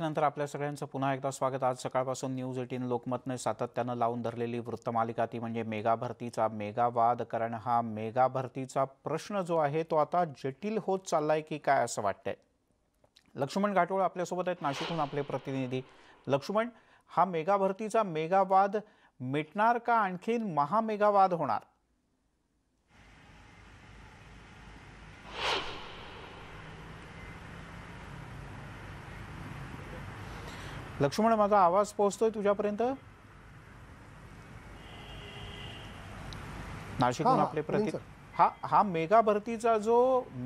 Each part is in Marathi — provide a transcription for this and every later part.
नंतर आपल्या सगळ्यांचं पुन्हा एकदा स्वागत आज सकाळपासून न्यूज एटीन लोकमतने सातत्यानं लावून धरलेली वृत्तमालिका ती म्हणजे मेगा भरतीचा मेगावाद कारण हा मेगा भरतीचा प्रश्न जो आहे तो आता जटिल होत चाललाय की काय असं वाटतंय लक्ष्मण घाटोळ आपल्यासोबत आहेत नाशिकहून आपले प्रतिनिधी लक्ष्मण हा मेगा भरतीचा मेगावाद मिटणार का आणखीन महामेगावाद होणार लक्ष्मण माझा आवाज पोहोचतोय तुझ्यापर्यंत नाशिकहून आपले प्रतीक हा हा मेगा भरतीचा जो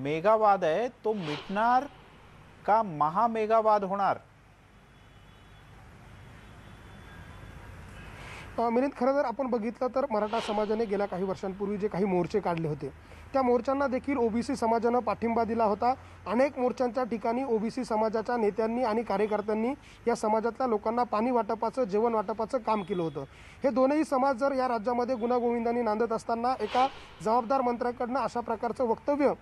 मेगावाद आहे तो मिटणार का महामेगावाद होणार मिनित खरं जर आपण बघितलं तर मराठा समाजाने गेल्या काही वर्षांपूर्वी जे काही मोर्चे काढले होते त्या मोर्चांना देखील ओबीसी समाजानं पाठिंबा दिला होता अनेक मोर्चांच्या ठिकाणी ओबीसी समाजाच्या नेत्यांनी आणि कार्यकर्त्यांनी या समाजातल्या लोकांना पाणी वाटपाचं जेवण वाटपाचं काम केलं होतं हे दोन्ही समाज जर या राज्यामध्ये गुणागोविंदांनी नांदत असताना एका जबाबदार मंत्र्याकडनं अशा प्रकारचं वक्तव्य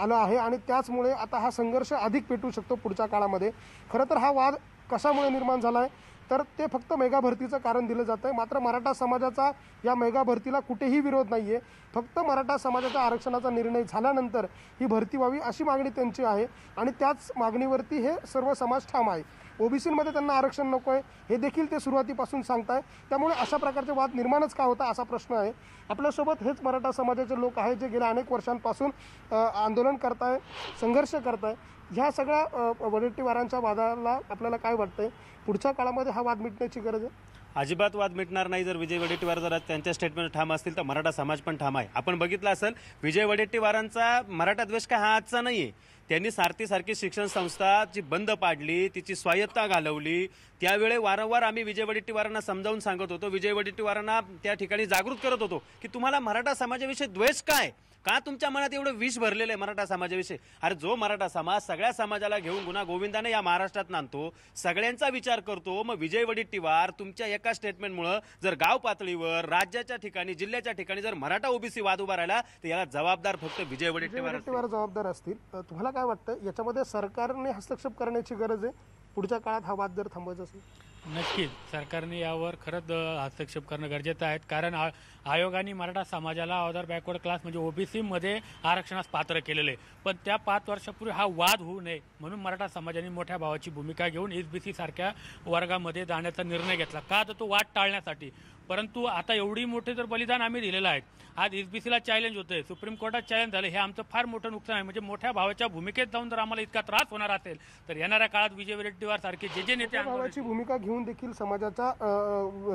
आलं आहे आणि त्याचमुळे आता हा संघर्ष अधिक पेटू शकतो पुढच्या काळामध्ये खरं तर हा वाद कशामुळे निर्माण झाला आहे तर ते फक्त मेगा भरतीचं कारण दिलं जातं आहे मात्र मराठा समाजाचा या मेगा भरतीला कुठेही विरोध नाही आहे फक्त मराठा समाजाच्या आरक्षणाचा निर्णय झाल्यानंतर ही भरती व्हावी अशी मागणी त्यांची आहे आणि त्याच मागणीवरती हे सर्व समाज ठाम आहे ओबीसीमध्ये त्यांना आरक्षण नको आहे हे देखील ते सुरुवातीपासून सांगताय त्यामुळे अशा प्रकारचे वाद निर्माणच का होता असा प्रश्न आहे आपल्यासोबत हेच मराठा समाजाचे लोक आहेत जे गेल्या अनेक वर्षांपासून आंदोलन करताय संघर्ष करताय ह्या सगळ्या वडेट्टीवारांच्या वादाला आपल्याला काय वाटतंय पुढच्या काळामध्ये हा वाद मिटण्याची गरज आहे अजिबात वाद मिटणार नाही जर विजय वडेट्टीवार जर त्यांच्या स्टेटमेंट ठाम असतील तर मराठा समाज पण ठाम आहे आपण बघितलं असेल विजय वडेट्टीवारांचा मराठा द्वेष काय हा आजचा नाही आहे त्यांनी सारखी शिक्षण संस्था जी बंद पाडली तिची स्वायत्ता घालवली त्यावेळी वारंवार आम्ही विजय वडेट्टीवारांना समजावून सांगत होतो विजय वडेट्टीवारांना त्या ठिकाणी जागृत करत होतो की तुम्हाला मराठा समाजाविषयी द्वेष काय का तुमच्या मनात एवढं विष भरलेलं आहे मराठा समाजाविषयी अरे जो मराठा समाज सगळ्या समाजाला घेऊन गुन्हा गोविंदाने या महाराष्ट्रात नांदतो सगळ्यांचा विचार करतो मग विजय वडेट्टीवार तुमच्या एका स्टेटमेंटमुळं जर गाव पातळीवर राज्याच्या ठिकाणी जिल्ह्याच्या ठिकाणी जर मराठा ओबीसी वाद उभा राहिला तर याला जबाबदार फक्त विजय वडेट्टीवार जबाबदार असतील तुम्हाला काय वाटतं याच्यामध्ये सरकारने हस्तक्षेप करण्याची गरज आहे पुढच्या काळात हा वाद जर थांबवायचा असेल नक्कीच सरकारने यावर खरंच हस्तक्षेप करणं गरजेचं आहे कारण आ आयोगाने मराठा समाजाला अदर बॅकवर्ड क्लास म्हणजे ओबीसीमध्ये आरक्षणास पात्र केलेलं आहे पण त्या पाच वर्षापूर्वी हा वाद होऊ नये म्हणून मराठा समाजाने मोठ्या भावाची भूमिका घेऊन एस बी वर्गामध्ये जाण्याचा निर्णय घेतला का तर तो वाद टाळण्यासाठी परंतु आता एवढी मोठे जर बलिदान आम्ही दिलेलं आहे आज एसबीसीला चॅलेंज होतंय सुप्रीम कोर्टात चॅलेंज झालं हे आमचं फार मोठं नुकसान आहे म्हणजे मोठ्या भावाच्या भूमिकेत जाऊन जर आम्हाला इतका त्रास होणार असेल तर येणाऱ्या काळात विजय वडेट्टीवार सारखे जे जे नेते भावाची भूमिका घेऊन देखील समाजाचा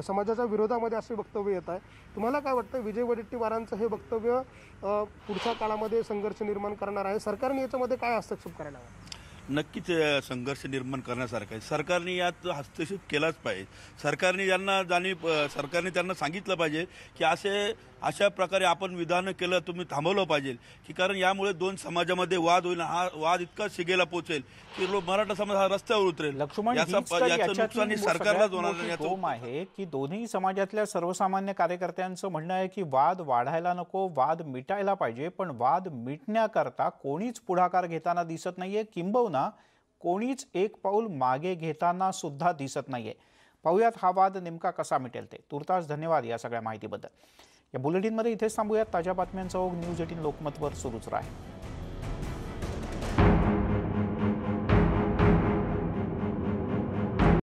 समाजाच्या विरोधामध्ये असे वक्तव्य येत आहे तुम्हाला काय वाटतं विजय वडेट्टीवारांचं हे वक्तव्य पुढच्या काळामध्ये संघर्ष निर्माण करणार आहे सरकारने याच्यामध्ये काय हस्तक्षेप करायला हवा नक्कीच संघर्ष निर्माण करण्यासारखं आहे सरकारने यात हस्तक्षेप केलाच पाहिजे सरकारने ज्यांना जाणीव सरकारने त्यांना सांगितलं पाहिजे की असे अशा प्रकारे आपण विधानं केलं तुम्ही थांबवलं पाहिजे की कारण यामुळे दोन समाजामध्ये वाद होईल हा वाद इतका शिगेला पोचेल की लोक मराठा समाज हा रस्त्यावर उतरेल लक्ष्मण सरकारला आहे की दोन्ही समाजातल्या सर्वसामान्य कार्यकर्त्यांचं म्हणणं आहे की वाद वाढायला नको वाद मिटायला पाहिजे पण वाद मिटण्याकरता कोणीच पुढाकार घेताना दिसत नाहीये किंबहुना कोणीच एक पाऊल मागे घेताना सुद्धा दिसत नाहीये पाहूयात हा वाद नेमका कसा मिटेल ते तुर्तास धन्यवाद या सगळ्या माहितीबद्दल या बुलेटिनमध्ये इथेच थांबूयात ताज्या बातम्यांचा ओघ न्यूज एटीन लोकमतवर सुरूच राहील